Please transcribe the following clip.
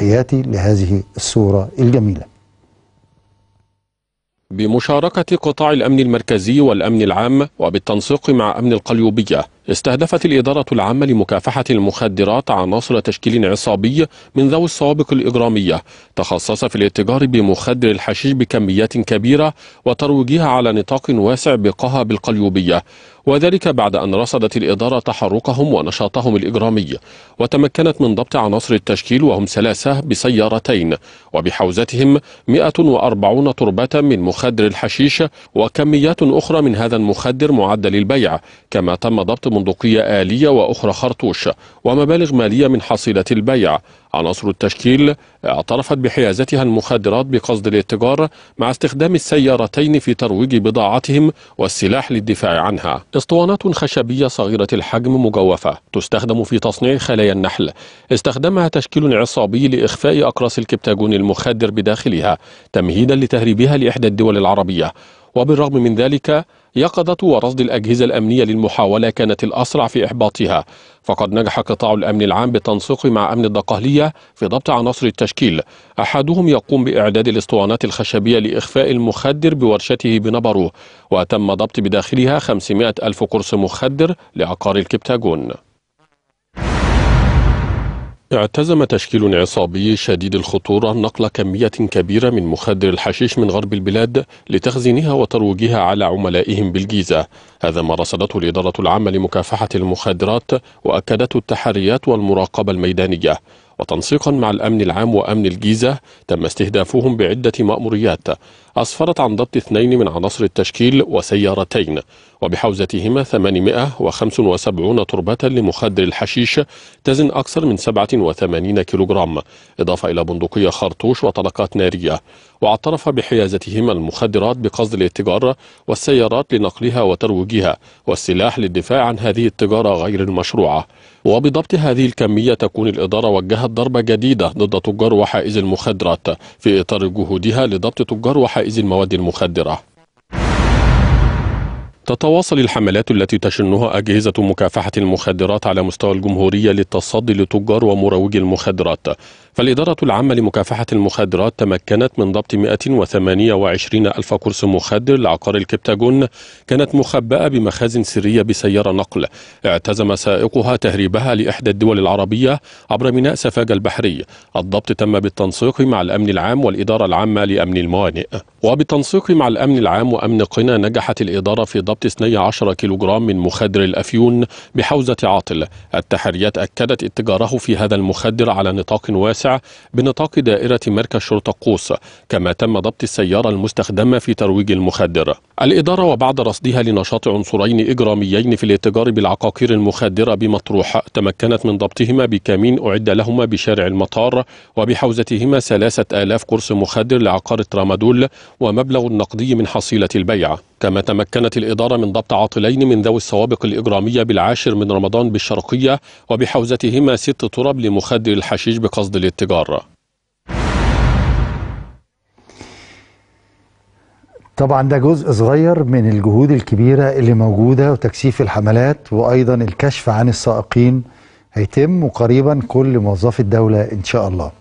تحياتي لهذه الصورة الجميلة بمشاركة قطاع الأمن المركزي والأمن العام وبالتنسيق مع أمن القليوبية استهدفت الإدارة العامة لمكافحة المخدرات عناصر تشكيل عصابي من ذوي السوابق الإجرامية تخصص في الاتجار بمخدر الحشيش بكميات كبيرة وترويجها على نطاق واسع بقها بالقليوبية وذلك بعد أن رصدت الإدارة تحركهم ونشاطهم الإجرامي وتمكنت من ضبط عناصر التشكيل وهم ثلاثة بسيارتين وبحوزتهم 140 تربة من مخدر الحشيش وكميات أخرى من هذا المخدر معدل البيع كما تم ضبط بندقية آلية وأخرى خرطوش ومبالغ مالية من حصيلة البيع عناصر التشكيل اعترفت بحيازتها المخدرات بقصد الاتجار مع استخدام السيارتين في ترويج بضاعتهم والسلاح للدفاع عنها اسطوانات خشبية صغيرة الحجم مجوفة تستخدم في تصنيع خلايا النحل استخدمها تشكيل عصابي لإخفاء أقراص الكبتاجون المخدر بداخلها تمهيدا لتهريبها لإحدى الدول العربية وبالرغم من ذلك يقظة ورصد الأجهزة الأمنية للمحاولة كانت الأسرع في إحباطها فقد نجح قطاع الأمن العام بالتنسيق مع أمن الدقهلية في ضبط عناصر التشكيل أحدهم يقوم بإعداد الاسطوانات الخشبية لإخفاء المخدر بورشته بنبرو وتم ضبط بداخلها 500 ألف قرص مخدر لعقار الكبتاجون اعتزم تشكيل عصابي شديد الخطورة نقل كمية كبيرة من مخدر الحشيش من غرب البلاد لتخزينها وترويجها على عملائهم بالجيزة هذا ما رصدته الإدارة العامة لمكافحة المخدرات وأكدته التحريات والمراقبة الميدانية وتنسيقا مع الأمن العام وأمن الجيزة تم استهدافهم بعدة مأموريات أسفرت عن ضبط اثنين من عناصر التشكيل وسيارتين وبحوزتهما 875 تربة لمخدر الحشيش تزن أكثر من 87 كيلوغرام إضافة إلى بندقية خرطوش وطلقات نارية واعترف بحيازتهما المخدرات بقصد الاتجار والسيارات لنقلها وترويجها والسلاح للدفاع عن هذه التجارة غير المشروعة وبضبط هذه الكمية تكون الإدارة وجهت أطلقت ضربة جديدة ضد تجار وحائز المخدرات في إطار جهودها لضبط تجار وحائز المواد المخدرة تتواصل الحملات التي تشنها أجهزة مكافحة المخدرات على مستوى الجمهورية للتصدي لتجار ومروجي المخدرات فالإدارة العامة لمكافحة المخدرات تمكنت من ضبط 128 ألف قرص مخدر لعقار الكبتاجون كانت مخبأة بمخازن سرية بسيارة نقل اعتزم سائقها تهريبها لإحدى الدول العربية عبر ميناء سفاجة البحري الضبط تم بالتنسيق مع الأمن العام والإدارة العامة لأمن الموانئ وبالتنسيق مع الأمن العام وأمن قنا نجحت الإدارة في ضبط 12 كيلوغرام من مخدر الأفيون بحوزة عاطل التحريات أكدت اتجاره في هذا المخدر على نطاق واسع بنطاق دائرة مركز شرطة قوس كما تم ضبط السيارة المستخدمة في ترويج المخدر الإدارة وبعد رصدها لنشاط عنصرين إجراميين في الاتجار بالعقاقير المخدرة بمطروح تمكنت من ضبطهما بكمين أعد لهما بشارع المطار وبحوزتهما ثلاثة آلاف قرص مخدر لعقار ترامادول ومبلغ نقدي من حصيلة البيع كما تمكنت الإدارة من ضبط عاطلين من ذوي السوابق الإجرامية بالعاشر من رمضان بالشرقية وبحوزتهما ست تراب لمخدر الحشيش بقصد التجارة طبعا ده جزء صغير من الجهود الكبيرة اللي موجودة وتكثيف الحملات وأيضا الكشف عن السائقين هيتم وقريبا كل موظفي الدولة إن شاء الله